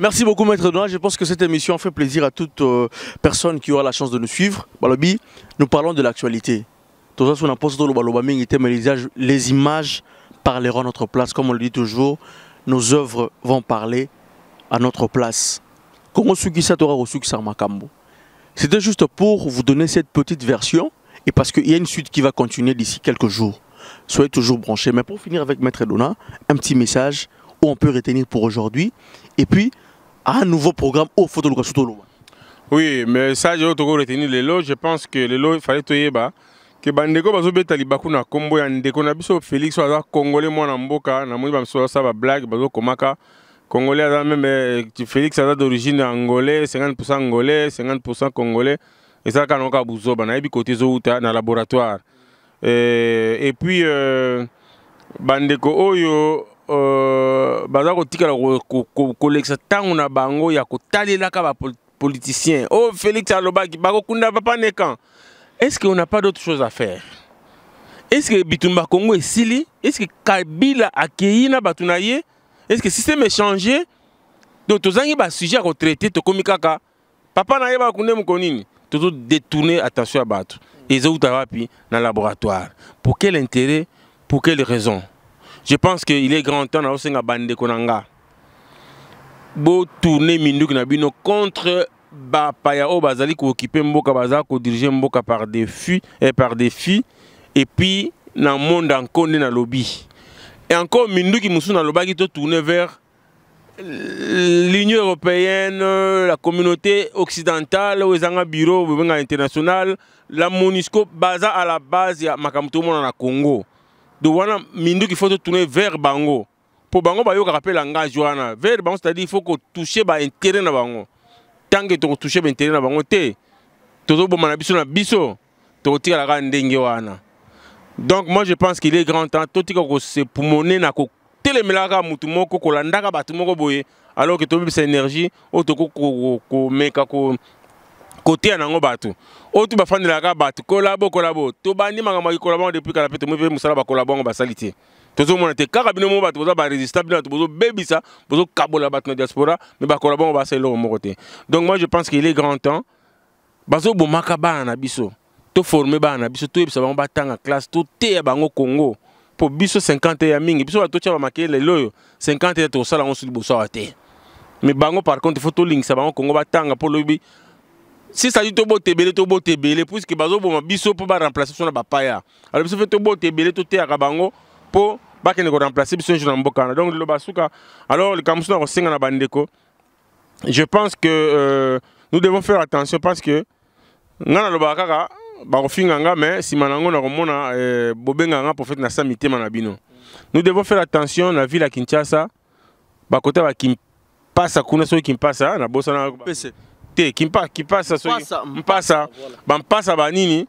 Merci beaucoup, Maître Donat, Je pense que cette émission fait plaisir à toute euh, personne qui aura la chance de nous suivre. nous parlons de l'actualité. Les images parleront à notre place. Comme on le dit toujours, nos œuvres vont parler à notre place. C'était juste pour vous donner cette petite version et parce qu'il y a une suite qui va continuer d'ici quelques jours. Soyez toujours branchés. Mais pour finir avec Maître Donna, un petit message où on peut retenir pour aujourd'hui. Et puis, à un nouveau programme au photo Lucas Oui, mais ça, j'ai autant retenu les lots. Je pense que les lots, il fallait tout y bah, Que bandeko Bazobe baku na combo ya ndeko na biso félix oyo aza congolais mwana mboka namoni Saba Blague, bablage Komaka. congolais aza même... Eh, félix aza d'origine angolais 50 angolais 50 congolais Et ça, esalaka bah, na des buzoba nayebi kote dans le laboratoire Et puis euh, bandeko oyo euh, baza kotikala kolekisa ntango na bango ya kotalelaka bapoliticien oh félix alobaki bakokunda papa nekan est que on n'a pas d'autre chose à faire est-ce que bitumba congo esili ce que kabila akei na bato na ye ce que système échange donc tozangi basujet ya kotraite tokómi kaka papa na ye bakunde moko nini tozodétourne attention ya bato ezouta wapi na laboratoire pour quel intérêt pour quelle raison je pense qu'il est grand temps de bande na Konanga. botourne tourner na bino contre bapaya oyo bazali kookipe mboka baza kodirige mboka par défi, eh, et par défi dans na monde dans le lobby. Et encore minduki qui nalobaki tourné vers l'union européenne la communauté occidentale les bureaux, international la monisco baza à la base ya makambo dans le congo donc wana minduki faut tourner vers bango pour bango bayokaka mpe langage wana vers bango c'est-à-dire il faut bah, que ba baintérêt na bango ntange tokotouche baintérêt na bango te tozoboma na biso na biso tokotikala kaka ndenge wana donc moi je pense qu'il est grand temps pour kosepumone na kotelemela kaka mutu moko kolandaka bato moko boye alors que tu énergie oyo tokokomeka ko, ko, ko, ko, ko, kotia nango bato oyo tu bafandelaka bato collabo bokola bo tobandi makambo yakikola collabo depuis kala mpe tomoi mpe mosala bakola bango basali te tozomona te kaka bino moko bato boza barésistant hein, baby ça bozobebisa bozokabola la na diaspora me bakola bango basa eloko au te donc moi je pense qu'il est grand temps bazobomaka bana na biso toforme bana na biso bas bango batanga classe toteya bango congo pour biso 50 ya mingi biso bato totya bamakele lelo oyo 50 ya tokosala yango so liboso awa te me bango par contre link tolingisa bango congo batanga pour lobi si ça dit tobo tebele tobo tebele puisque bazo boma biso pour ba remplacer sur la bapaya alors biso fait tobo tebele to te akabango po ba ne ko remplacer biso jour na mboka donc le basuka alors le kamusu na ko singa na bandeko je pense que euh, nous devons faire attention parce que nga le lobaka kaka ba finga mais si manango na ko mona euh, bobenga nga prophète na samité Manabino. nous devons faire attention na ville à Kinshasa ba kota ba kimpasa kuna so kimpasa na bosa na PC te kimpasa soki mpasa bampasa banini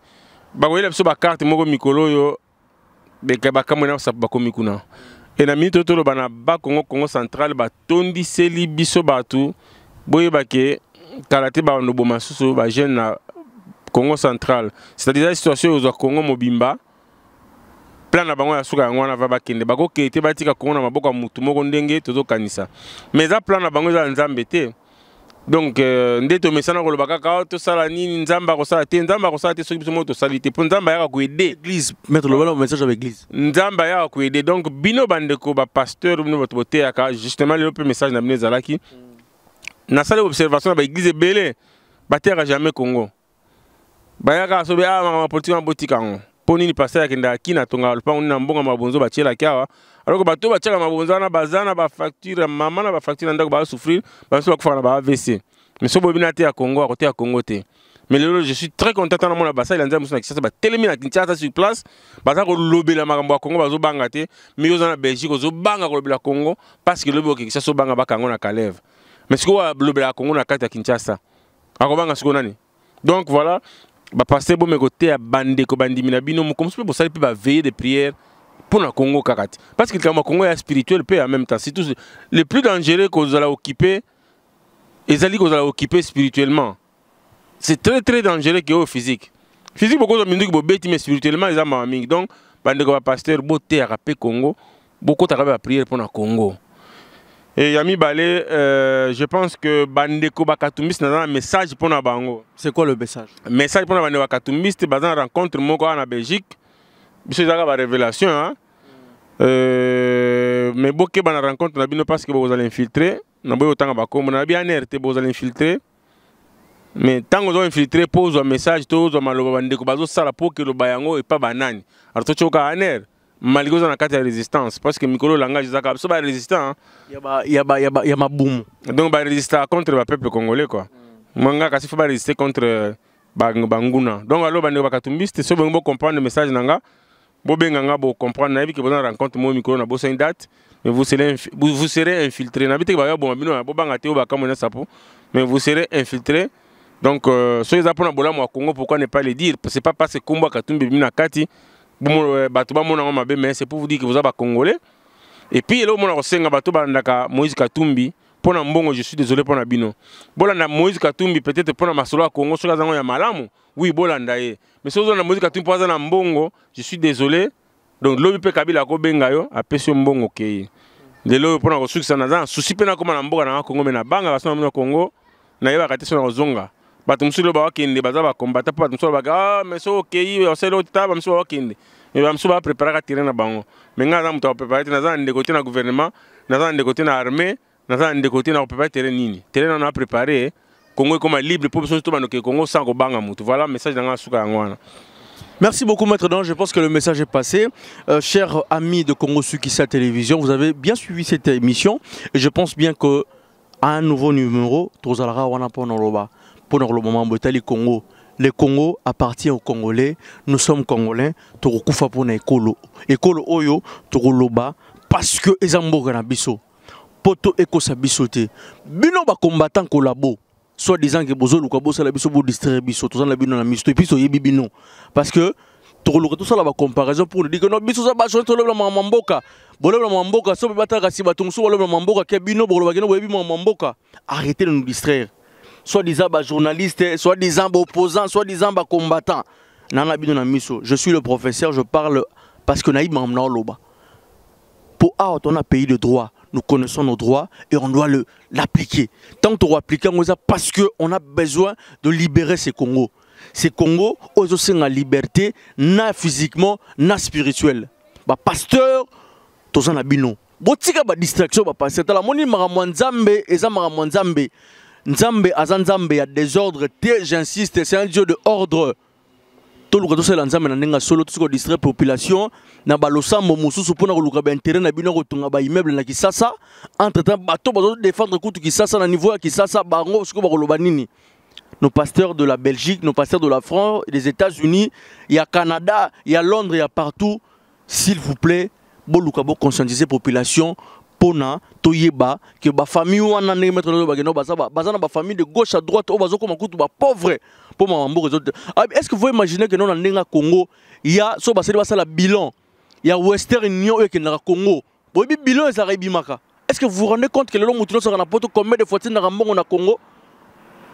bakoyela biso carte moko mikolo oyo bakamwena basapo bakomi kuna e na miniti oyo toloba na bakongo congo centrale batondiseli biso bato boyeba ke ba no babanda oboma susu bajeune na congo centrale c'est-à-dire situation oyo ozwa congo mobimba plan na bango ya suka yango wana va bakende bakokee te batika kongo na maboko ya motu moko ndenge tozokanisa mais a plan na bango nzambe te donc euh, nde tomesana koloba kaka to sala nini nzamba nzambe akosala te nzambe akosala te soki biso moko tosali te message avec l'église nzamba nzambe ko aider donc bino bandeko bapasteur bino bato boteyaka justement le mpe message na bino na nasali observation na baeglize ebele bateyaka jamais congo bayaka so be awa makambo ya politike en botika yango mpo nini paster akendaka kina atongaka lopango nini na mbongo mabonzo batielaki awa aloko bato oyo batiaka mabonzo na bazana ba bafacture mama na ba na ndako ba bamiso bakufaka na baavc miso boyebi na te ya congo akote ya congo te mais lelo je suis très content na mona basali ya nzambe mosu na kinshasa batelemi na kinshasa sur place baza lobela makambo ya congo bazobanga te mais oza na belgique ko lobela congo parce que lobi so banga ba kango na kaleve mais sikoyo alobelaka congo na kati ya kinshasa akobanga siko nani donc voilà bapaster bomekoteya bandeko bandimi na bino ça se peut ba veiller de prières pour la congo kaka parce que le congo est spirituel peu en même temps tous le plus dangereux occuper, kozala que vous allez occuper spirituellement c'est très très dangereux que au physique physique bokozwa qui bobeti mais spirituellement eza mawa mingi donc pasteur bapaster à mpe congo bokotaka mpe prière pour le congo et Yami Balé, euh, je pense que Bandeko nous n'a un message pour Nabango. C'est quoi le message message pour Nabango Bakatumis, c'est une bah, rencontre en Belgique. C'est une révélation. Hein? Euh, mais bah, rencontre, a rencontres, parce que vous allez infiltrer. Vous avez bien RT, vous allez infiltrer. mais infiltré, posez un message to message maloba bandeko bazosala le Bayango est pas banani alors un malingi on a kati ya résistance parce que mikolo langage ezaka biso barésistant hein. ya mabumu donc résister contre peuple congolais quoi mwanga mm. kasi pas résister contre euh, banguna donc alo bandeko bakatumbiste vous bongi le message na nga bobenga Vous bocomprendre nayebi ke boza na rencontre mo mikolo na une date mais vous serez, vous serez infiltré nayebi te ke baya boma bino bobanga te oyo bakamwe sapo mais vous serez infiltré donc euh, soki eza mpona bolamu au congo pourquoi ne pas le dire c'est pas parce kombo akatumbi bimi na kati euh, bato bamona ngo mabe mais c'est pour vous dire que vous à bacongolais et puis eloko mona kosenga bato moïse katumbi mpona mbongo je suis désolé mpona bino bolanda moïse katumbi peut-être mpona masolo ya kongo soki aza ngo ya malamu oui bolanda ye mais soki ozolanda moïse katumbi pour aza na mbongo je suis désolé donc lobi mpe kabila akobenga yo apesi yo mbongo De l'obi oyo mpona kosukisa naza na souci. mpe comme na mboka na nga kongo me nabanga basona bino Congo na te so na Zonga bato mosusu lo bakokende baza bakombata mpo bato mosusu babaka ah, me so okei osali o ta bamosusu bakokende me bamosusu bapreparaka terrain na bango me ngai aza moto baprepara te naza na ndeko te na gouvernement naza na ndeko te na armée naza na ndeko te na koprepare terrain nini terrain nano aprepare kongo comme libre mpo biso to bandokee kongo sans kobanga mutu voilà message na ngai asuka Merci beaucoup Maître don je pense que le message est passé. Euh, chers amis de Congo Sukissa Télévision, vous avez bien suivi cette émission et je pense bien que un nouveau numéro, wana Wanapon ba pour le moment le Congo. Le Congo appartient aux Congolais. Nous sommes Congolais. Nous sommes pour l'école. L'école Oyo, Tokoloba, parce que les Amboga Nabiso, Poto Eko Sabisote, Bino ba combattant collabo. Soit disant que Bozo la biso pour distraire Biso, tout ça la bino la misto, et puis soyez bibino. Parce que tokoluka tosala comparaison pour dire que no biso oza bachange tolobelamaka mamboka bolobelamaka mamboka so bata kasi bato mosusu bolobelamaka mamboka Que bino bolobaki no boyebi mamboka arrêtez de nous distraire soit disant bah, journaliste, soit disant bah, opposant, soi-disant bah, combattant. Je suis le professeur, je parle parce que Naïb avons loba. Pour avoir on a pays de droit. Nous connaissons nos droits et on doit l'appliquer. Tant qu'on appliquer, parce on a besoin de libérer ces Congo. Ces Congo, ils ont la liberté, na physiquement, na spirituelle. Ba pasteur, tous en Botika ba distraction ba passer la moni makamwa eza nzambe aza nzambe ya j'insiste c'est un dieu de ordre nous que nzambe na ndenge solo la population na balosambo pona mpona koluka na bino ya ba immeuble na kisasa entretemps bato défendre kutu kisasa na niveau ya kisasa bango ko nini nos pasteurs de la belgique nos pasteurs de la france des états-unis a canada a londres a partout s'il vous plaît boluka conscientiser population mpona toyeba ke bafamille wana ndenge maître oyo bakenda baza ba famille de gauche à droite oyo bazokoma kutu bapauvre mpo mawa mboka ezote ah, est ce que vous que ke no na Congo il y a so basali sala bilan il y a western union oyo na congo boyebi bilan ezalaka ebimaka est ce que vous vous rendez compte que le long nyonso sera na poto combien de fois tindaka mbongo na congo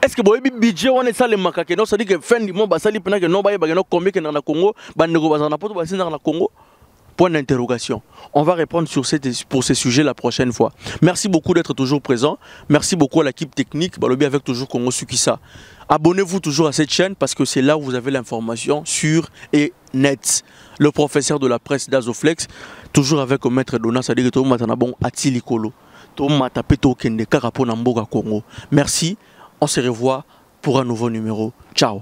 est ce que boyebi budget wana esalemaka ke no cetadire ke fin du mois basali mpena que no bayebake no combien que na congo bandeko bazalaka bazana poto basindaka na congo Point d'interrogation. On va répondre sur pour ces sujets la prochaine fois. Merci beaucoup d'être toujours présent. Merci beaucoup à l'équipe technique. Balobi avec toujours Congo Sukisa. Abonnez-vous toujours à cette chaîne parce que c'est là où vous avez l'information sur et net. Le professeur de la presse d'Azoflex, toujours avec maître Dona Sadik à Atilikolo. Merci, on se revoit pour un nouveau numéro. Ciao